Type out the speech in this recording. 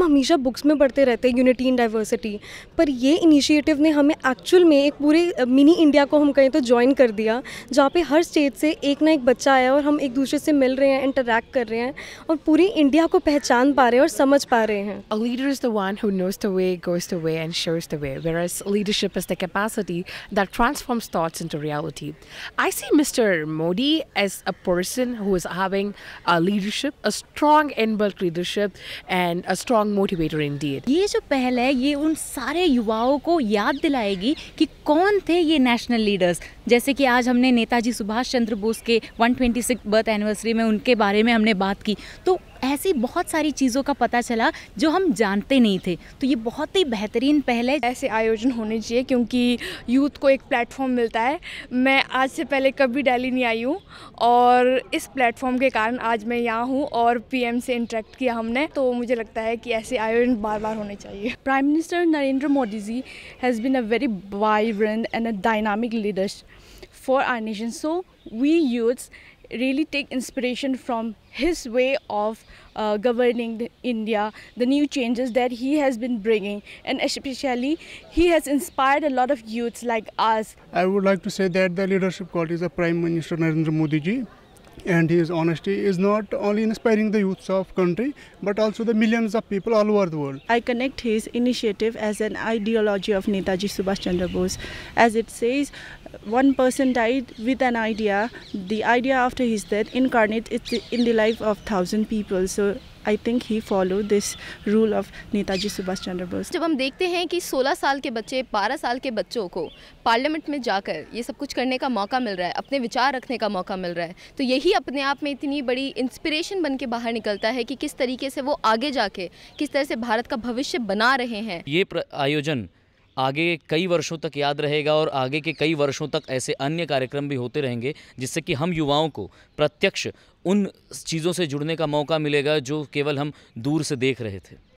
हम हमेशा बुक्स में पढ़ते रहते हैं यूनिटी इन डाइवर्सिटी पर ये इनिशिएटिव ने हमें एक्चुअल में एक पूरे मिनी इंडिया को हम कहें तो ज्वाइन कर दिया जहाँ पे हर स्टेट से एक ना एक बच्चा आया और हम एक दूसरे से मिल रहे हैं इंटरेक्ट कर रहे हैं और पूरे इंडिया को पहचान पा रहे हैं और समझ पा रहे हैं A leader is the one who knows the way, goes the way and shows the way, whereas leadership is the capacity that transforms thoughts into reality. I see Mr. Modi as a person who is having a leadership, a strong inbuilt leadership and a strong strong motivator in ये जो पहल है ये उन सारे युवाओं को याद दिलाएगी कि कौन थे ये नेशनल लीडर्स जैसे कि आज हमने नेताजी सुभाष चंद्र बोस के 126 बर्थ एनिवर्सरी में उनके बारे में हमने बात की तो ऐसी बहुत सारी चीज़ों का पता चला जो हम जानते नहीं थे तो ये बहुत ही बेहतरीन पहले ऐसे आयोजन होने चाहिए क्योंकि यूथ को एक प्लेटफॉर्म मिलता है मैं आज से पहले कभी डेली नहीं आई हूँ और इस प्लेटफॉर्म के कारण आज मैं यहाँ हूँ और पीएम से इंटरेक्ट किया हमने तो मुझे लगता है कि ऐसे आयोजन बार बार होने चाहिए prime minister Narendra Modi ji has been a very vibrant and a dynamic leaders for our nation so we youths really take inspiration from his way of uh, governing India, the new changes that he has been bringing, and especially he has inspired a lot of youths like us. I would like to say that the leadership quality of Prime Minister Narendra Modi ji and his honesty is not only inspiring the youths of country but also the millions of people all over the world. I connect his initiative as an ideology of Netaji Subhash Chandra Bose. As it says, one person died with an idea. The idea after his death incarnates in the life of thousand people. So I think he follow this rule of Netaji Subhash Chandra Bose जब हम देखते हैं कि 16 साल के बच्चे 12 साल के बच्चों को पार्लियामेंट में जाकर ये सब कुछ करने का मौका मिल रहा है अपने विचार रखने का मौका मिल रहा है तो यही अपने आप में इतनी बड़ी इंस्पिरेशन बन के बाहर निकलता है कि किस तरीके से वो आगे जाके किस तरह से भारत का भविष्य बना रहे हैं ये आयोजन आगे कई वर्षों तक याद रहेगा और आगे के कई वर्षों तक ऐसे अन्य कार्यक्रम भी होते रहेंगे जिससे कि हम युवाओं को प्रत्यक्ष उन चीज़ों से जुड़ने का मौका मिलेगा जो केवल हम दूर से देख रहे थे